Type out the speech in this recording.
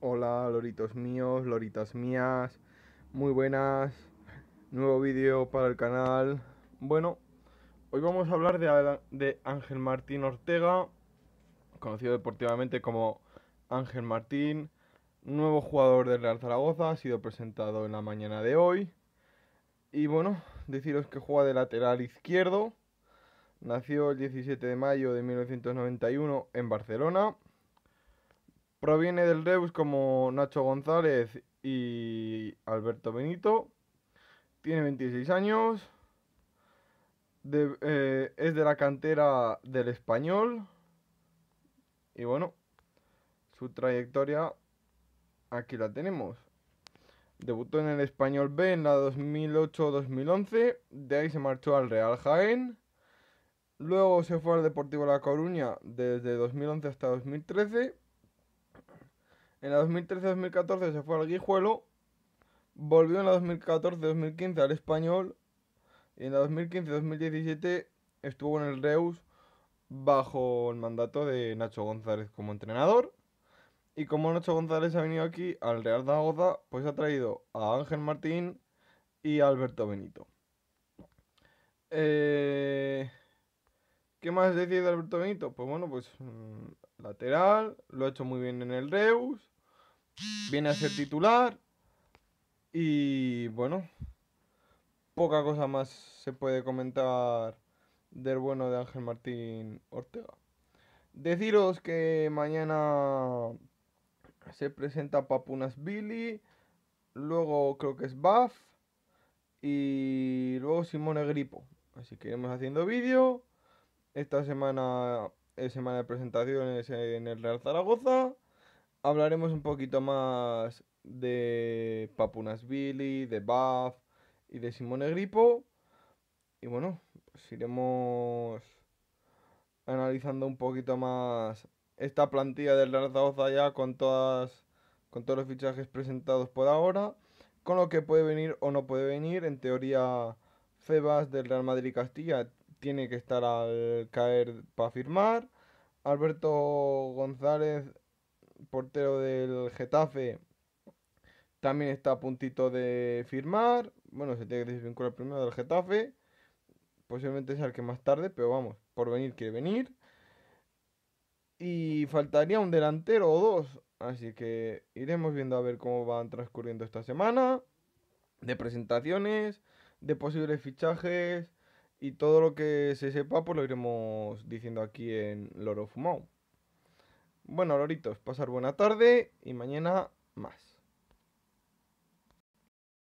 Hola loritos míos, loritas mías, muy buenas, nuevo vídeo para el canal. Bueno, hoy vamos a hablar de, Ángel Martín Ortega, conocido deportivamente como Ángel Martín, nuevo jugador del Real Zaragoza, ha sido presentado en la mañana de hoy. Y bueno, deciros que juega de lateral izquierdo, nació el 17 de mayo de 1991 en Barcelona Proviene del Reus como Nacho González y Alberto Benito. Tiene 26 años. Eh, es de la cantera del español. Y bueno, su trayectoria aquí la tenemos. Debutó en el español B en la 2008-2011. De ahí se marchó al Real Jaén. Luego se fue al Deportivo La Coruña desde 2011 hasta 2013 en la 2013-2014 se fue al Guijuelo, volvió en la 2014-2015 al Español y en la 2015-2017 estuvo en el Reus bajo el mandato de Nacho González como entrenador. Y como Nacho González ha venido aquí al Real Zaragoza, pues ha traído a Ángel Martín y a Alberto Benito. Eh, ¿Qué más decir de Alberto Benito? Pues bueno, pues mm, lateral, lo ha hecho muy bien en el Reus viene a ser titular y bueno, poca cosa más se puede comentar del bueno de Ángel Martín Ortega. Deciros que mañana se presenta Papunas Billy, luego creo que es Buff y luego Simone Gripo. Así que iremos haciendo vídeo. Esta semana es semana de presentaciones en el Real Zaragoza hablaremos un poquito más de Papunas Billy, de Buff y de Simone Gripo. Y bueno, pues iremos analizando un poquito más esta plantilla del Real Zaragoza ya con todas con todos los fichajes presentados por ahora, con lo que puede venir o no puede venir. En teoría, Febas del Real Madrid Castilla tiene que estar al caer para firmar. Alberto González portero del Getafe, también está a puntito de firmar. Bueno, se tiene que desvincular primero del Getafe. Posiblemente sea el que más tarde, pero vamos, por venir quiere venir. Y faltaría un delantero o dos. Así que iremos viendo a ver cómo van transcurriendo esta semana. De presentaciones, de posibles fichajes y todo lo que se sepa, pues lo iremos diciendo aquí en Loro bueno, loritos, pasar buena tarde y mañana más.